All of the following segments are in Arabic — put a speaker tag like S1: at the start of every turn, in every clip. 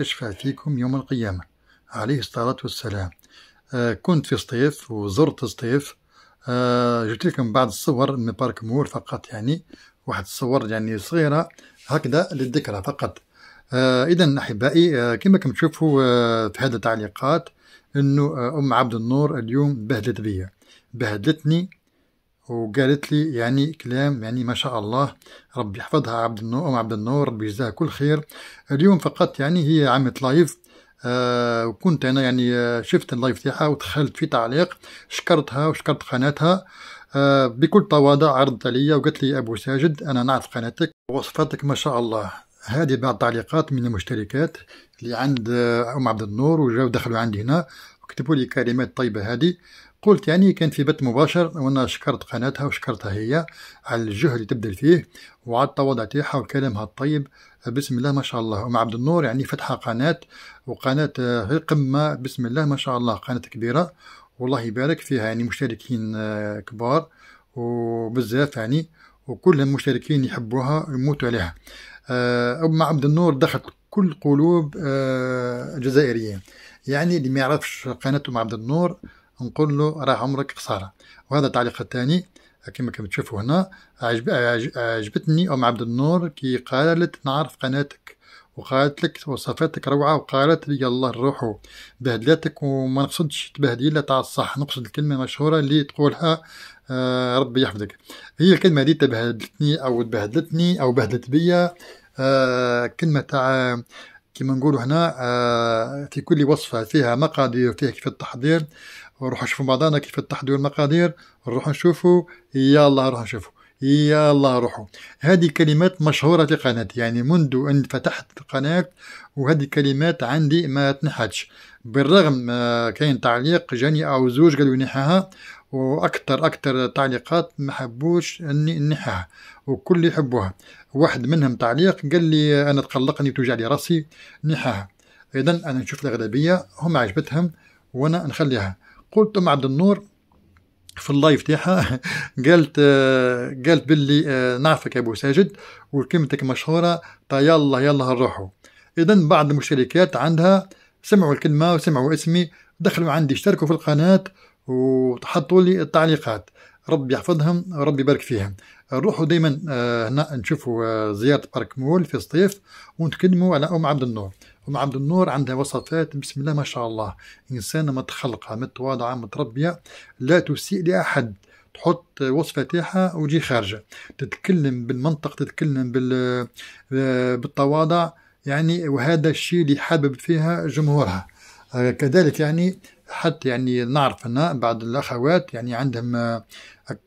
S1: تشفع فيكم يوم القيامة عليه الصلاة والسلام آه، كنت في سطيف وزرت سطيف آه، جبت لكم بعض الصور من بارك مور فقط يعني واحد الصور يعني صغيرة هكذا للذكرى فقط آه، إذا أحبائي كما كم تشوفوا في هذه التعليقات أنه أم عبد النور اليوم بهدلت بيا بهدلتني وقالت لي يعني كلام يعني ما شاء الله ربي يحفظها عبد النور أم عبد النور ربي يجزاها كل خير اليوم فقط يعني هي عملت لايف آه وكنت أنا يعني آه، شفت اللايف تاعها ودخلت في تعليق شكرتها وشكرت قناتها آه بكل تواضع عرضت عليا وقالت لي أبو ساجد أنا نعرف قناتك وصفاتك ما شاء الله هذه بعض التعليقات من المشتركات اللي عند آه، أم عبد النور وجاو دخلوا عندي هنا وكتبوا لي كلمات طيبة هذه قلت يعني كان في بث مباشر وانا شكرت قناتها وشكرتها هي على الجهد اللي تبذل فيه وعلى التواضع تاعها وكلامها الطيب بسم الله ما شاء الله ام عبد النور يعني فتحه قناه وقناه غير قمه بسم الله ما شاء الله قناه كبيره والله يبارك فيها يعني مشتركين آه، كبار وبزاف يعني وكل المشتركين يحبوها ويموتوا عليها آه، ام عبد النور دخلت كل قلوب الجزائريين آه، يعني اللي ما يعرفش قناه ام عبد النور نقول له راه عمرك خساره وهذا التعليق الثاني كما كما تشوفوا هنا عجب عجبتني ام عبد النور كي قالت نعرف قناتك وقالت لك وصفاتك روعة وقالت لي يلا نروحوا بهدلتك وما نقصدش تبهديلة تاع الصح نقصد الكلمة المشهورة اللي تقولها آه ربي يحفظك هي الكلمة دي تبهدلتني أو تبهدلتني أو بهدلت بيا آه كلمة تاع كما نقولوا هنا آه في كل وصفة فيها مقادير وفيها كيف التحضير ونروحوا نشوفوا بعضنا كيف اتحدوا المقادير نروح نشوفوا يلا نروح نشوفوا يلا روحوا هذه كلمات مشهورة في قناتي يعني منذ أن فتحت القناة وهذه كلمات عندي ما تنحتش بالرغم آه، كاين تعليق جاني أو زوج قالوا نحاها وأكثر أكثر تعليقات ما حبوش أني نحاها وكل يحبوها واحد منهم تعليق قال لي أنا تقلقني وتوجع لي راسي نحاها إذا أنا نشوف الأغلبية هم عجبتهم وأنا نخليها قلت ام عبد النور في اللايف تاعها قالت آه، قالت باللي آه، نعرفك يا ابو ساجد وكلمتك مشهوره تا يلا يلا نروحوا اذا بعض المشتركات عندها سمعوا الكلمه وسمعوا اسمي دخلوا عندي اشتركوا في القناه وحطوا لي التعليقات ربي يحفظهم وربي يبارك فيهم نروحوا دائما آه، هنا نشوفوا زياره بارك مول في الصيف ونتكلموا على ام عبد النور ام عبد النور عندها وصفات بسم الله ما شاء الله انسانه متخلقه متواضعه متربيه لا تسيء لاحد تحط وصفة تاعها وجي خارجة تتكلم بالمنطق تتكلم بال... بالتواضع يعني وهذا الشيء اللي حابب فيها جمهورها كذلك يعني حتى يعني نعرف أن بعض الأخوات يعني عندهم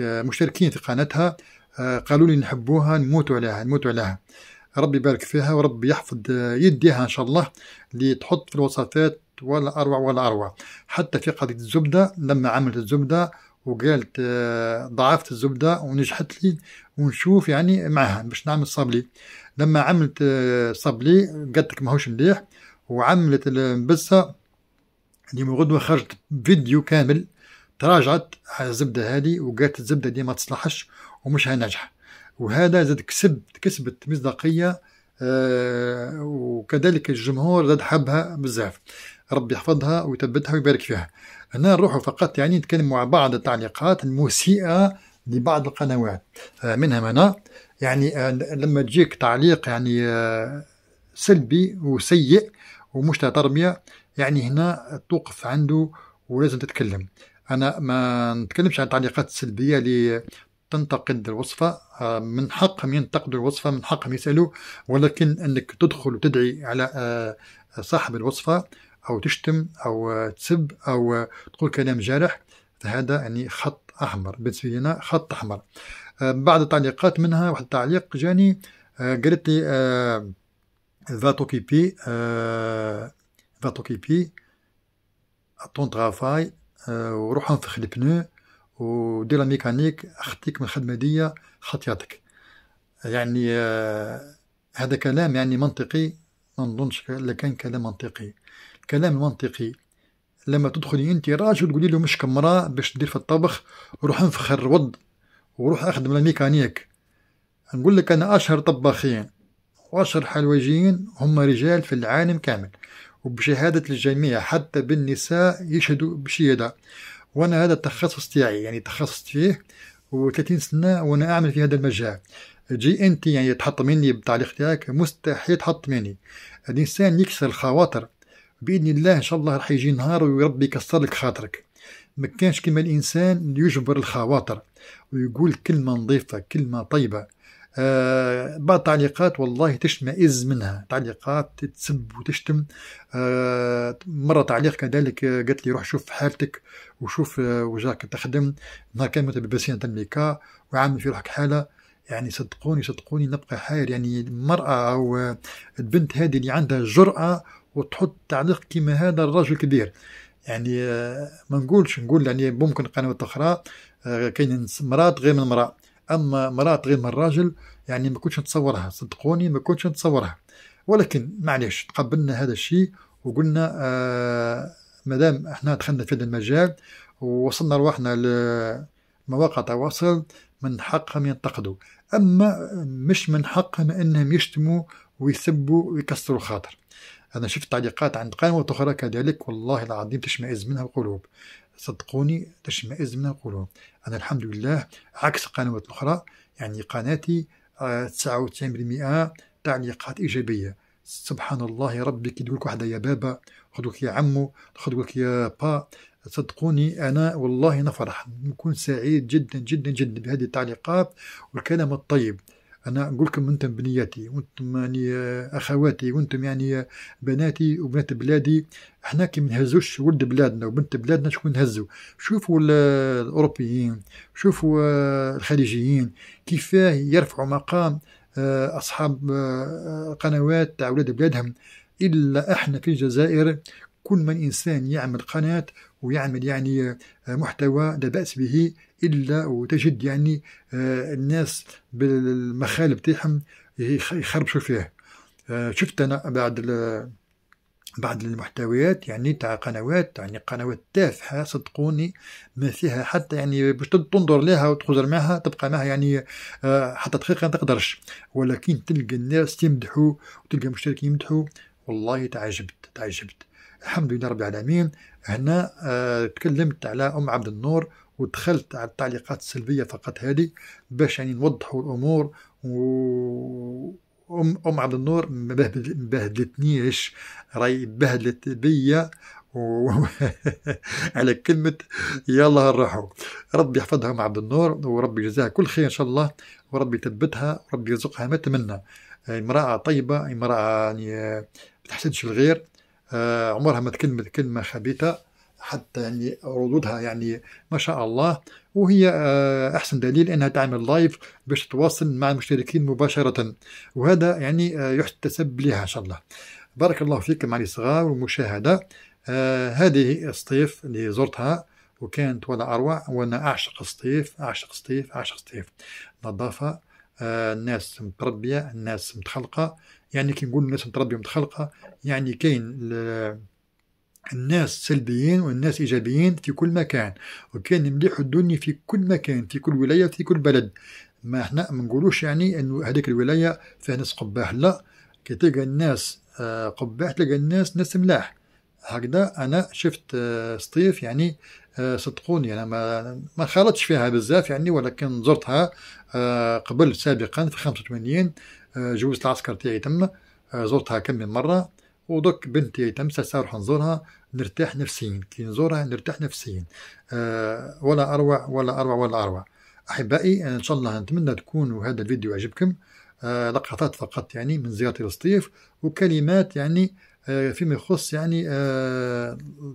S1: مشتركين في قناتها قالوا لي نحبوها نموتوا عليها نموتوا عليها ربي يبارك فيها وربي يحفظ يديها إن شاء الله اللي تحط في الوصفات ولا أروع ولا أروع حتى في قضية الزبدة لما عملت الزبدة وقالت آه، ضعفت الزبدة ونجحت لي ونشوف يعني معها باش نعمل صابلي لما عملت آه، صابلي قالت لك ماهوش مليح وعملت البسة من غدوة خرجت فيديو كامل تراجعت على الزبدة هذه وقالت الزبدة دي ما تصلحش ومش هنجح وهذا زاد كسب كسبت مصداقية آه وكذلك الجمهور زاد حبها بزاف ربي يحفظها ويثبتها ويبارك فيها هنا نروحوا فقط يعني نتكلم مع بعض التعليقات المسيئة لبعض القنوات آه منها أنا يعني آه لما تجيك تعليق يعني آه، سلبي وسيء ومش تربية يعني هنا توقف عنده ولازم تتكلم انا ما نتكلمش عن التعليقات السلبيه اللي تنتقد الوصفة آه، من حقهم ينتقدوا الوصفة من حقهم يسألوا ولكن أنك تدخل وتدعي على آه، صاحب الوصفة أو تشتم أو آه، تسب أو تقول كلام جارح فهذا يعني خط أحمر بالنسبة لنا خط أحمر بعض التعليقات منها واحد التعليق جاني قالت لي va t'occuper euh، va t'occuper ton travail وروح انفخ البنو ودير ميكانيك خطيك من الخدمه دي خطياتك يعني آه هذا كلام يعني منطقي ما نظنش الا كان كلام منطقي الكلام المنطقي لما تدخلي انت راجل تقولي له مش كمراه باش تدير في الطبخ روح انفخر الوض وروح اخدم الميكانيك نقول لك انا اشهر طباخين واشهر حلويجين هم رجال في العالم كامل وبشهادة الجميع حتى بالنساء يشهدوا بشهادة وانا هذا التخصص تاعي يعني تخصصت فيه و30 سنه وانا اعمل في هذا المجال جي انت يعني تحط مني بالتعليق تاعك مستحيل تحط مني الانسان يكسر الخواطر باذن الله ان شاء الله راح يجي نهار وربي يكسر لك خاطرك ما كانش كما الانسان يجبر الخواطر ويقول كلمه نظيفه كلمه طيبه آه، بعض التعليقات والله تشمئز منها تعليقات تسب وتشتم آه، مرة تعليق كذلك قالت لي روح شوف حالتك وشوف آه، وجهك تخدم نهار كان متبسين تنميكا وعامل في روحك حالة يعني صدقوني صدقوني نبقى حاير يعني المرأة أو البنت هذه اللي عندها جرأة وتحط تعليق كيما هذا الرجل كبير يعني ما نقولش نقول يعني ممكن قنوات أخرى كاين مرات غير من المرأة اما مرات غير من الراجل يعني ما كنتش نتصورها صدقوني ما كنتش نتصورها ولكن معليش تقبلنا هذا الشيء وقلنا آه مادام احنا دخلنا في هذا المجال ووصلنا رواحنا لمواقع تواصل من حقهم ينتقدوا اما مش من حقهم انهم يشتموا ويسبوا ويكسروا الخاطر انا شفت تعليقات عند قنوات اخرى كذلك والله العظيم تشمئز منها القلوب صدقوني تشمئز من القلوب أنا الحمد لله عكس قنوات أخرى يعني قناتي 99% آه، تعليقات إيجابية سبحان الله ربي كي لك واحده يا بابا خذوك يا عمو خذوك يا با صدقوني أنا والله نفرح نكون سعيد جدا جدا جدا بهذه التعليقات والكلام الطيب انا نقول لكم انتم بنياتي وانتم يعني آه، اخواتي وانتم يعني آه، بناتي وبنات بلادي احنا كي ما نهزوش ولد بلادنا وبنت بلادنا شكون نهزو شوفوا الاوروبيين شوفوا آه، الخليجيين كيفاه يرفعوا مقام اصحاب قنوات تاع ولاد بلادهم الا احنا في الجزائر كل من انسان يعمل قناه ويعمل يعني محتوى لا باس به الا وتجد يعني آه، الناس بالمخالب تاعهم يخربشوا فيه آه، شفت انا بعد بعض المحتويات يعني تاع قنوات يعني قنوات تافهه صدقوني ما فيها حتى يعني باش تنظر لها وتخزر معها تبقى معها يعني آه، حتى دقيقه ما تقدرش ولكن تلقى الناس يمدحوا وتلقى مشترك يمدحوا والله تعجبت تعجبت الحمد لله رب العالمين هنا آه، تكلمت على ام عبد النور ودخلت على التعليقات السلبيه فقط هذه باش يعني نوضحوا الامور و ام ام عبد النور ما بهدلتنيش راي بهدلت بيا على كلمة يلا نروحوا ربي يحفظها ام عبد النور وربي يجزاها كل خير إن شاء الله وربي يثبتها وربي يرزقها ما تمنى امرأة طيبة امرأة يعني ما تحسدش الغير آه، عمرها ما تكلمت كلمة خبيثة حتى يعني ردودها يعني ما شاء الله وهي آه، احسن دليل انها تعمل لايف باش تتواصل مع المشتركين مباشره وهذا يعني آه، يحتسب لها ان شاء الله بارك الله فيكم علي الصغار والمشاهده آه هذه الصيف اللي زرتها وكانت ولا اروع وانا اعشق الصيف اعشق الصيف اعشق الصيف نظافه الناس آه، متربيه الناس متخلقه يعني كي نقول الناس متربيه ومتخلقه يعني كاين الناس سلبيين والناس ايجابيين في كل مكان وكاين مليح الدنيا في كل مكان في كل ولايه في كل بلد ما احنا ما نقولوش يعني ان هذيك الولايه فيها ناس قباح لا كي تلقى الناس آه، قباح تلقى الناس ناس ملاح هكذا انا شفت آه، سطيف يعني آه، صدقوني انا ما ما خالطتش فيها بزاف يعني ولكن زرتها آه، قبل سابقا في 85 آه، جوزت العسكر تاعي تما زرتها كم من مره ودك بنتي تم نروح نزورها نرتاح نفسيا كي نزورها نرتاح نفسيا ولا اروع ولا اروع ولا اروع احبائي ان شاء الله نتمنى تكون هذا الفيديو عجبكم لقطات فقط يعني من زيارتي للسطيف وكلمات يعني فيما يخص يعني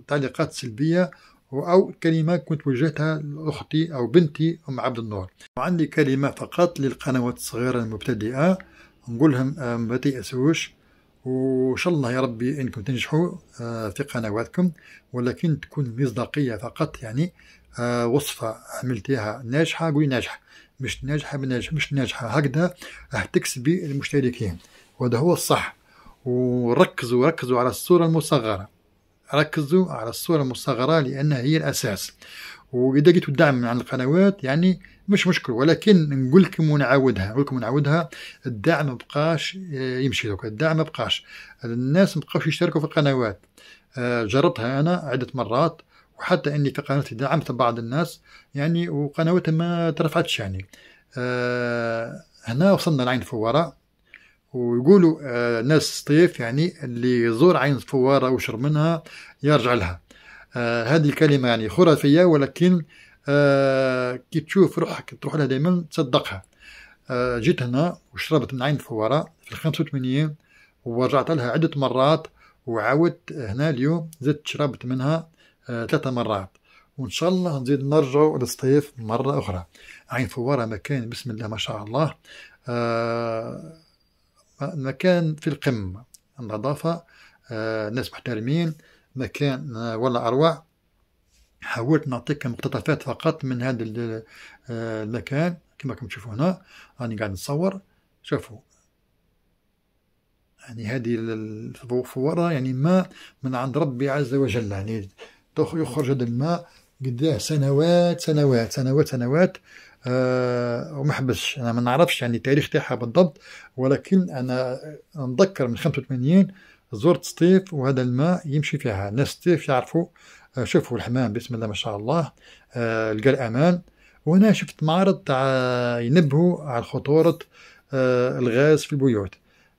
S1: تعليقات سلبيه أو كلمة كنت وجهتها لأختي أو بنتي أم عبد النور وعندي كلمة فقط للقنوات الصغيرة المبتدئة نقولهم آه، ما تيأسوش وإن شاء الله يا ربي إنكم تنجحوا آه، في قنواتكم ولكن تكون مصداقية فقط يعني آه، وصفة عملتيها ناجحة قولي ناجحة مش ناجحة بناجحة مش ناجحة هكذا راح تكسبي المشتركين وهذا هو الصح وركزوا ركزوا على الصورة المصغرة ركزوا على الصورة المصغرة لأنها هي الأساس وإذا جيتوا الدعم من عن القنوات يعني مش مشكل ولكن نقول لكم ونعاودها نقول لكم ونعاودها الدعم ما بقاش آه، يمشي لك الدعم ما بقاش الناس ما بقاوش يشتركوا في القنوات آه، جربتها أنا عدة مرات وحتى اني في قناتي دعمت بعض الناس يعني وقنواتها ما ترفعتش يعني آه، هنا وصلنا لعين فوراء ويقولوا آه، ناس طيف يعني اللي يزور عين فوارة وشرب منها يرجع لها آه، هذه كلمة يعني خرافية ولكن آه، كي تشوف روحك تروح لها دائما تصدقها جيت هنا وشربت من عين فوارة في الخمسة وثمانين ورجعت لها عدة مرات وعاودت هنا اليوم زدت شربت منها ثلاثة مرات وان شاء الله نزيد نرجع للصيف مره اخرى عين فواره مكان بسم الله ما شاء الله آه مكان في القمة النظافة آه، ناس محترمين مكان آه، ولا أروع حاولت نعطيك مقتطفات فقط من هذا آه، المكان كما راكم تشوفوا هنا راني قاعد نصور شوفوا يعني هذه الفوره يعني ماء من عند ربي عز وجل يعني يخرج هذا الماء قداه سنوات سنوات سنوات سنوات آه، وما حبسش انا ما نعرفش يعني التاريخ تاعها بالضبط ولكن انا نذكر من 85 زرت سطيف وهذا الماء يمشي فيها ناس سطيف يعرفوا آه، شوفوا الحمام بسم الله ما شاء الله آه، لقى الامان وهنا شفت معرض تاع ينبهوا على خطوره الغاز في البيوت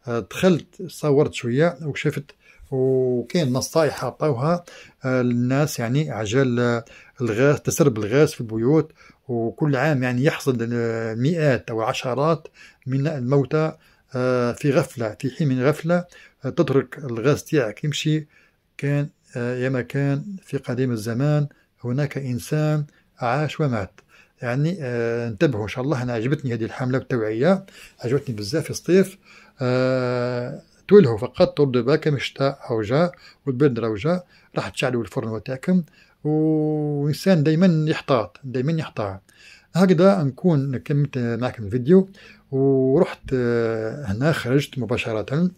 S1: دخلت صورت شويه وشفت وكاين نصائح عطاوها للناس يعني عجل الغاز تسرب الغاز في البيوت وكل عام يعني يحصل المئات أو العشرات من الموتى آه، في غفلة في حين من غفلة آه، تترك الغاز تاعك يمشي كان آه، ما كان في قديم الزمان هناك إنسان عاش ومات يعني انتبهوا إن شاء الله أنا عجبتني هذه الحملة التوعية عجبتني بزاف في الصيف تولهوا فقط تردوا باكم شتاء أو جا والبرد راه راح تشعلوا الفرن تاعكم وإنسان دايما يحتاط دايما يحتاط هكذا نكون كملت معكم الفيديو ورحت آه، هنا خرجت مباشرة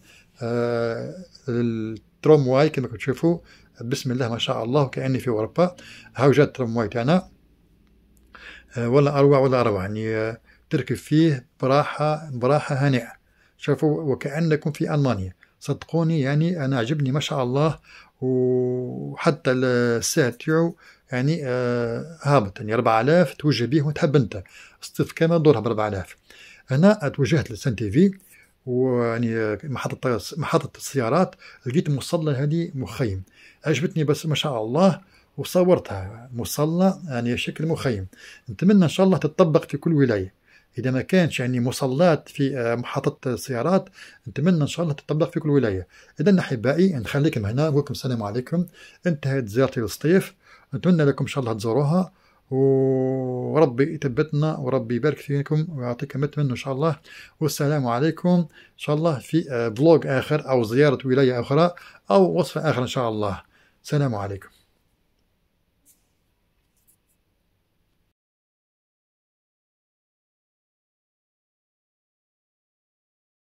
S1: الترومواي آه، كما تشوفوا بسم الله ما شاء الله وكأني في أوروبا هاو جات الترومواي تاعنا آه، ولا أروع ولا أروع يعني تركب فيه براحة براحة هنيئة شوفوا وكأنكم في ألمانيا صدقوني يعني أنا عجبني ما شاء الله وحتى السعر تاعو يعني آه، هابط يعني 4000 توجه به وتحب انت ستيف كان دورها ب 4000 هنا توجهت لسان تي في ويعني آه، محطة محطة السيارات لقيت مصلى هذه مخيم عجبتني بس ما شاء الله وصورتها مصلى يعني شكل مخيم نتمنى ان شاء الله تتطبق في كل ولايه اذا ما كانش يعني مصلات في آه، محطه السيارات نتمنى ان شاء الله تطبق في كل ولايه اذا احبائي نخليكم هنا نقول لكم السلام عليكم انتهت زيارتي للصيف نتمنى لكم ان شاء الله تزوروها وربي يثبتنا وربي يبارك فيكم ويعطيكم متمن ان شاء الله والسلام عليكم ان شاء الله في آه، فلوج اخر او زياره ولايه اخرى او وصفه اخرى ان شاء الله السلام عليكم